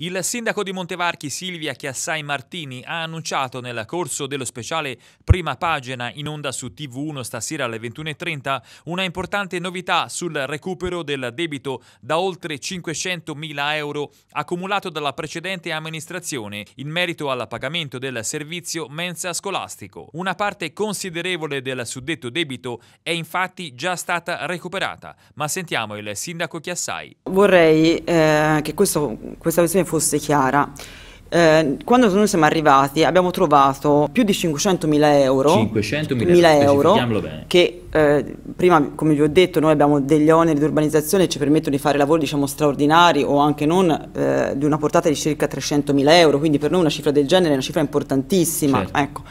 Il sindaco di Montevarchi Silvia Chiassai Martini ha annunciato nel corso dello speciale Prima Pagina in onda su TV1 stasera alle 21.30 una importante novità sul recupero del debito da oltre 500.000 euro accumulato dalla precedente amministrazione in merito al pagamento del servizio mensa scolastico. Una parte considerevole del suddetto debito è infatti già stata recuperata, ma sentiamo il sindaco Chiassai. Vorrei eh, che questo, questa questione fosse chiara. Eh, quando noi siamo arrivati abbiamo trovato più di 500.000 euro, 500.000 euro che eh, prima come vi ho detto noi abbiamo degli oneri di urbanizzazione che ci permettono di fare lavori diciamo, straordinari o anche non eh, di una portata di circa 300.000 euro quindi per noi una cifra del genere è una cifra importantissima certo. ecco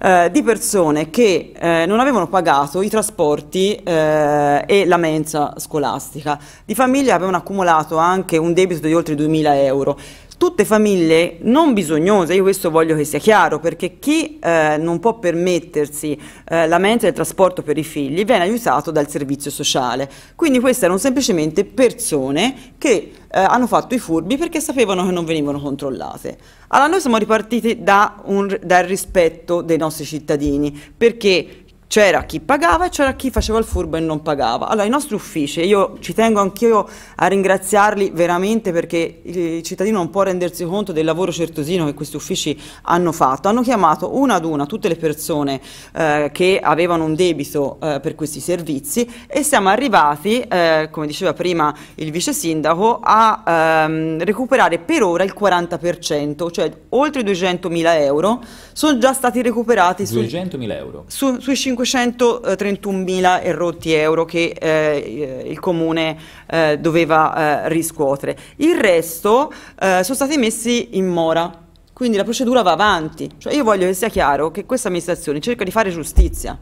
eh, di persone che eh, non avevano pagato i trasporti eh, e la mensa scolastica. Di famiglie avevano accumulato anche un debito di oltre 2.000 euro tutte famiglie non bisognose, io questo voglio che sia chiaro, perché chi eh, non può permettersi eh, la mente del trasporto per i figli viene aiutato dal servizio sociale. Quindi queste erano semplicemente persone che eh, hanno fatto i furbi perché sapevano che non venivano controllate. Allora noi siamo ripartiti da un, dal rispetto dei nostri cittadini, perché c'era chi pagava e c'era chi faceva il furbo e non pagava. Allora, i nostri uffici, io ci tengo anch'io a ringraziarli veramente perché il cittadino non può rendersi conto del lavoro certosino che questi uffici hanno fatto. Hanno chiamato una ad una tutte le persone eh, che avevano un debito eh, per questi servizi e siamo arrivati, eh, come diceva prima il vice sindaco, a ehm, recuperare per ora il 40%, cioè oltre 200.000 euro sono già stati recuperati 200.000 euro. Su, sui 50 531 mila erotti euro che eh, il comune eh, doveva eh, riscuotere. Il resto eh, sono stati messi in mora. Quindi la procedura va avanti. Cioè io voglio che sia chiaro che questa amministrazione cerca di fare giustizia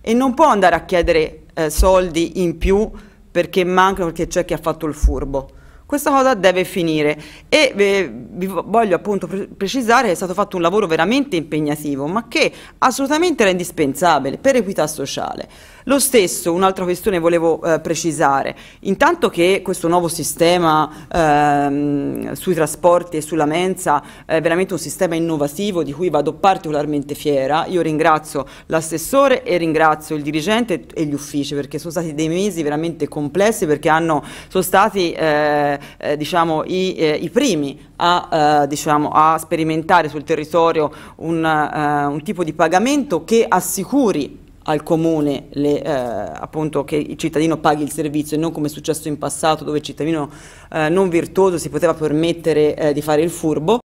e non può andare a chiedere eh, soldi in più perché mancano, perché c'è chi ha fatto il furbo. Questa cosa deve finire e eh, vi voglio appunto pre precisare che è stato fatto un lavoro veramente impegnativo, ma che assolutamente era indispensabile per equità sociale. Lo stesso, un'altra questione volevo eh, precisare, intanto che questo nuovo sistema ehm, sui trasporti e sulla mensa è veramente un sistema innovativo di cui vado particolarmente fiera, io ringrazio l'assessore e ringrazio il dirigente e gli uffici perché sono stati dei mesi veramente complessi perché hanno, sono stati eh, eh, diciamo, i, eh, i, primi a, eh, diciamo, a, sperimentare sul territorio un, eh, un tipo di pagamento che assicuri al comune le, eh, appunto che il cittadino paghi il servizio e non come è successo in passato dove il cittadino eh, non virtuoso si poteva permettere eh, di fare il furbo.